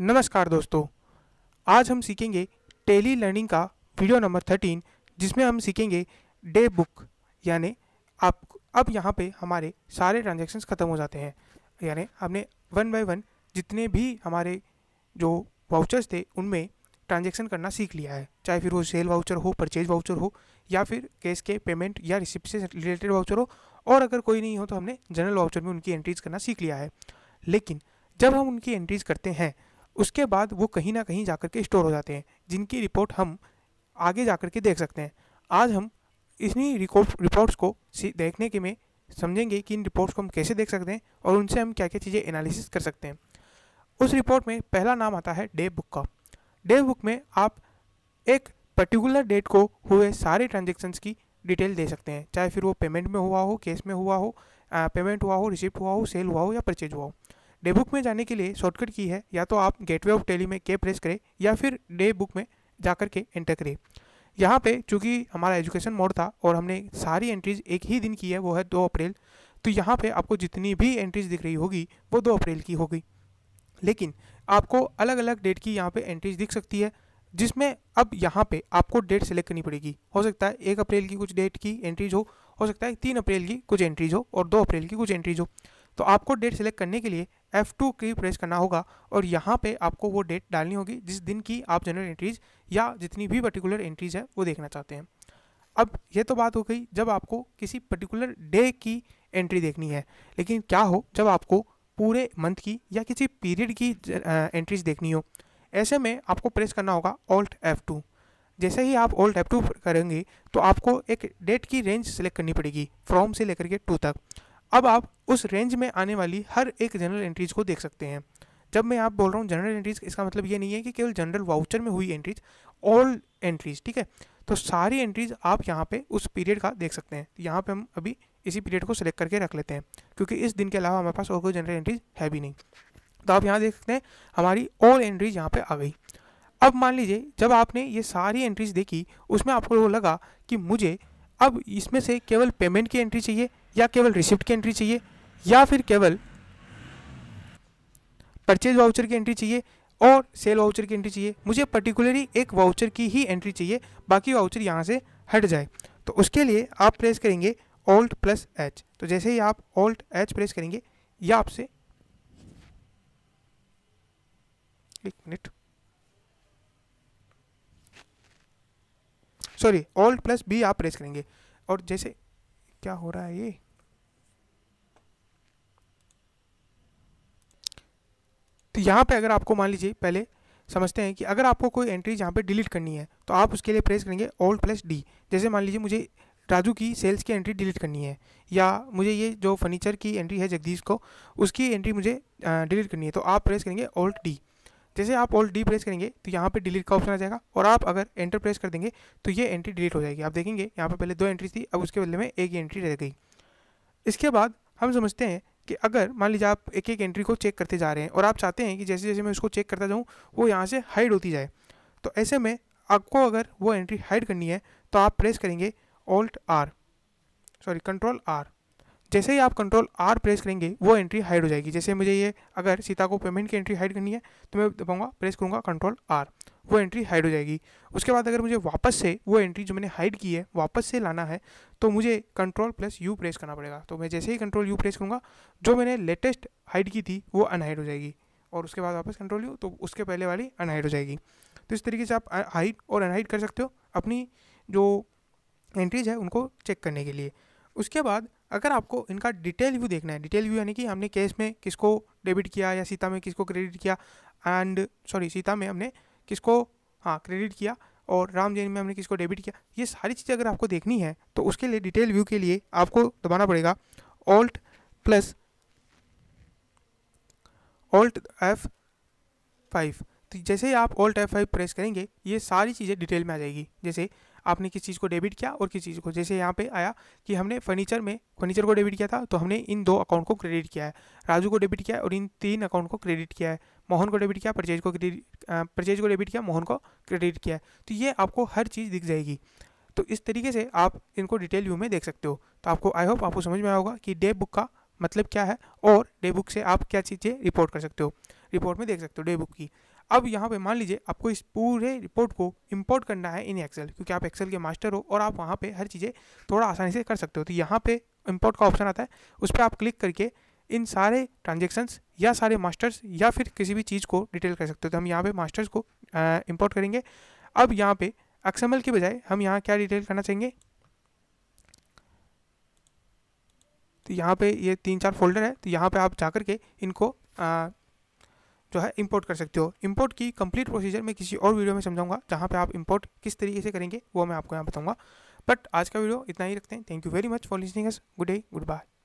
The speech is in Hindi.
नमस्कार दोस्तों आज हम सीखेंगे टेली लर्निंग का वीडियो नंबर थर्टीन जिसमें हम सीखेंगे डे बुक यानी आप अब यहाँ पे हमारे सारे ट्रांजेक्शन्स ख़त्म हो जाते हैं यानी हमने वन बाय वन जितने भी हमारे जो वाउचर्स थे उनमें ट्रांजेक्शन करना सीख लिया है चाहे फिर वो सेल वाउचर हो परचेज वाउचर हो या फिर कैश के पेमेंट या रिसिप्ट से रिलेटेड वाउचर हो और अगर कोई नहीं हो तो हमने जनरल वाउचर में उनकी एंट्रीज करना सीख लिया है लेकिन जब हम उनकी एंट्रीज करते हैं उसके बाद वो कहीं ना कहीं जा के स्टोर हो जाते हैं जिनकी रिपोर्ट हम आगे जा के देख सकते हैं आज हम इन्हीं रिपोर्ट्स को देखने के में समझेंगे कि इन रिपोर्ट्स को हम कैसे देख सकते हैं और उनसे हम क्या क्या चीज़ें एनालिसिस कर सकते हैं उस रिपोर्ट में पहला नाम आता है डे बुक का डे बुक में आप एक पर्टिकुलर डेट को हुए सारे ट्रांजेक्शन्स की डिटेल दे सकते हैं चाहे फिर वो पेमेंट में हुआ हो केस में हुआ हो पेमेंट हुआ हो रिसिप्ट हुआ हो सेल हुआ हो या परचेज हुआ हो डे बुक में जाने के लिए शॉर्टकट की है या तो आप गेटवे ऑफ टेली में के प्रेस करें या फिर डे बुक में कर के एंटर करें यहाँ पे चूँकि हमारा एजुकेशन मोड था और हमने सारी एंट्रीज एक ही दिन की है वो है दो अप्रैल तो यहाँ पे आपको जितनी भी एंट्रीज दिख रही होगी वो दो अप्रैल की होगी लेकिन आपको अलग अलग डेट की यहाँ पे एंट्रीज दिख सकती है जिसमें अब यहाँ पे आपको डेट सेलेक्ट करनी पड़ेगी हो सकता है एक अप्रैल की कुछ डेट की एंट्रीज हो हो सकता है तीन अप्रैल की कुछ एंट्रीज हो और दो अप्रैल की कुछ एंट्रीज हो तो आपको डेट सेलेक्ट करने के लिए F2 की प्रेस करना होगा और यहाँ पे आपको वो डेट डालनी होगी जिस दिन की आप जनरल एंट्रीज या जितनी भी पर्टिकुलर एंट्रीज है वो देखना चाहते हैं अब ये तो बात हो गई जब आपको किसी पर्टिकुलर डे की एंट्री देखनी है लेकिन क्या हो जब आपको पूरे मंथ की या किसी पीरियड की एंट्रीज देखनी हो ऐसे में आपको प्रेस करना होगा ऑल्ट F2 जैसे ही आप ऑल्ट F2 करेंगे तो आपको एक डेट की रेंज सेलेक्ट करनी पड़ेगी फ्रॉम से लेकर के टू तक अब आप उस रेंज में आने वाली हर एक जनरल एंट्रीज को देख सकते हैं जब मैं आप बोल रहा हूँ जनरल एंट्रीज इसका मतलब ये नहीं है कि केवल जनरल वाउचर में हुई एंट्रीज ऑल एंट्रीज ठीक है तो सारी एंट्रीज आप यहाँ पे उस पीरियड का देख सकते हैं यहाँ पे हम अभी इसी पीरियड को सिलेक्ट करके रख लेते हैं क्योंकि इस दिन के अलावा हमारे पास और कोई जनरल एंट्रीज है भी नहीं तो आप यहाँ देख सकते हैं हमारी ऑल एंट्रीज यहाँ पर आ गई अब मान लीजिए जब आपने ये सारी एंट्रीज देखी उसमें आपको लगा कि मुझे अब इसमें से केवल पेमेंट की एंट्री चाहिए या केवल रिसिप्ट की एंट्री चाहिए या फिर केवल परचेज वाउचर की एंट्री चाहिए और सेल वाउचर की एंट्री चाहिए मुझे पर्टिकुलरली एक वाउचर की ही एंट्री चाहिए बाकी वाउचर यहाँ से हट जाए तो उसके लिए आप प्रेस करेंगे ऑल्ट प्लस एच तो जैसे ही आप ऑल्ट एच प्रेस करेंगे या आपसे एक minute sorry alt plus B आप प्रेस करेंगे और जैसे क्या हो रहा है ये तो यहाँ पे अगर आपको मान लीजिए पहले समझते हैं कि अगर आपको कोई एंट्री जहाँ पे डिलीट करनी है तो आप उसके लिए प्रेस करेंगे ऑल्ट प्लस डी जैसे मान लीजिए मुझे राजू की सेल्स की एंट्री डिलीट करनी है या मुझे ये जो फर्नीचर की एंट्री है जगदीश को उसकी एंट्री मुझे डिलीट करनी है तो आप प्रेस करेंगे ऑल्ट डी जैसे आप ऑल डी प्रेस करेंगे तो यहाँ पे डिलीट का ऑप्शन आ जाएगा और आप अगर एंटर प्रेस कर देंगे तो ये एंट्री डिलीट हो जाएगी आप देखेंगे यहाँ पे पहले दो एंट्री थी अब उसके बदले में एक एंट्री रह गई इसके बाद हम समझते हैं कि अगर मान लीजिए आप एक एक एंट्री को चेक करते जा रहे हैं और आप चाहते हैं कि जैसे जैसे मैं उसको चेक करता जाऊँ वो यहाँ से हाइड होती जाए तो ऐसे में आपको अगर वो एंट्री हाइड करनी है तो आप प्रेस करेंगे alt R sorry control R जैसे ही आप कंट्रोल आर प्रेस करेंगे वो एंट्री हाइड हो जाएगी जैसे मुझे ये अगर सीता को पेमेंट की एंट्री हाइड करनी है तो मैं दबाऊंगा प्रेस करूँगा कंट्रोल आर वो एंट्री हाइड हो जाएगी उसके बाद अगर मुझे वापस से वो एंट्री जो मैंने हाइड की है वापस से लाना है तो मुझे कंट्रोल प्लस यू प्रेस करना पड़ेगा तो मैं जैसे ही कंट्रोल यू प्रेस करूँगा जो मैंने लेटेस्ट हाइड की थी वो अनहाइड हो जाएगी और उसके बाद वापस कंट्रोल यू तो उसके पहले वाली अनहाइड हो जाएगी तो इस तरीके से आप हाइड और अनहाइड कर सकते हो अपनी जो एंट्रीज है उनको चेक करने के लिए उसके बाद अगर आपको इनका डिटेल व्यू देखना है डिटेल व्यू यानी कि हमने केस में किसको डेबिट किया या सीता में किसको क्रेडिट किया एंड सॉरी सीता में हमने किसको हाँ क्रेडिट किया और राम जैन में हमने किसको डेबिट किया ये सारी चीज़ें अगर आपको देखनी है तो उसके लिए डिटेल व्यू के लिए आपको दबाना पड़ेगा alt plus alt F five तो जैसे ही आप ऑल्ट एफ फाइव प्रेस करेंगे ये सारी चीज़ें डिटेल में आ जाएगी जैसे आपने किस चीज़ को डेबिट किया और किस चीज़ को जैसे यहाँ पे आया कि हमने फर्नीचर में फर्नीचर को डेबिट किया था तो हमने इन दो अकाउंट को क्रेडिट किया है राजू को डेबिट किया है और इन तीन अकाउंट को क्रेडिट किया है मोहन को डेबिट किया परचेज को परचेज को डेबिट किया मोहन को क्रेडिट किया है तो ये आपको हर चीज़ दिख जाएगी तो इस तरीके से आप इनको डिटेल व्यू में देख सकते हो तो आपको आई होप आपको समझ में आया होगा कि डेप बुक का मतलब क्या है और डे बुक से आप क्या चीज़ें रिपोर्ट कर सकते हो रिपोर्ट में देख सकते हो डे बुक की अब यहाँ पे मान लीजिए आपको इस पूरे रिपोर्ट को इंपोर्ट करना है इन एक्सेल क्योंकि आप एक्सेल के मास्टर हो और आप वहाँ पे हर चीज़ें थोड़ा आसानी से कर सकते हो तो यहाँ पे इंपोर्ट का ऑप्शन आता है उस पर आप क्लिक करके इन सारे ट्रांजेक्शन्स या सारे मास्टर्स या फिर किसी भी चीज़ को डिटेल कर सकते हो तो हम यहाँ पर मास्टर्स को इम्पोर्ट करेंगे अब यहाँ पर एक्सएमएल के बजाय हम यहाँ क्या डिटेल करना चाहेंगे तो यहाँ पे ये तीन चार फोल्डर है तो यहाँ पे आप जा कर के इनको आ, जो है इंपोर्ट कर सकते हो इंपोर्ट की कंप्लीट प्रोसीजर मैं किसी और वीडियो में समझाऊंगा जहाँ पे आप इंपोर्ट किस तरीके से करेंगे वो मैं आपको यहाँ बताऊँगा बट आज का वीडियो इतना ही रखते हैं thank you very much for listening good day good bye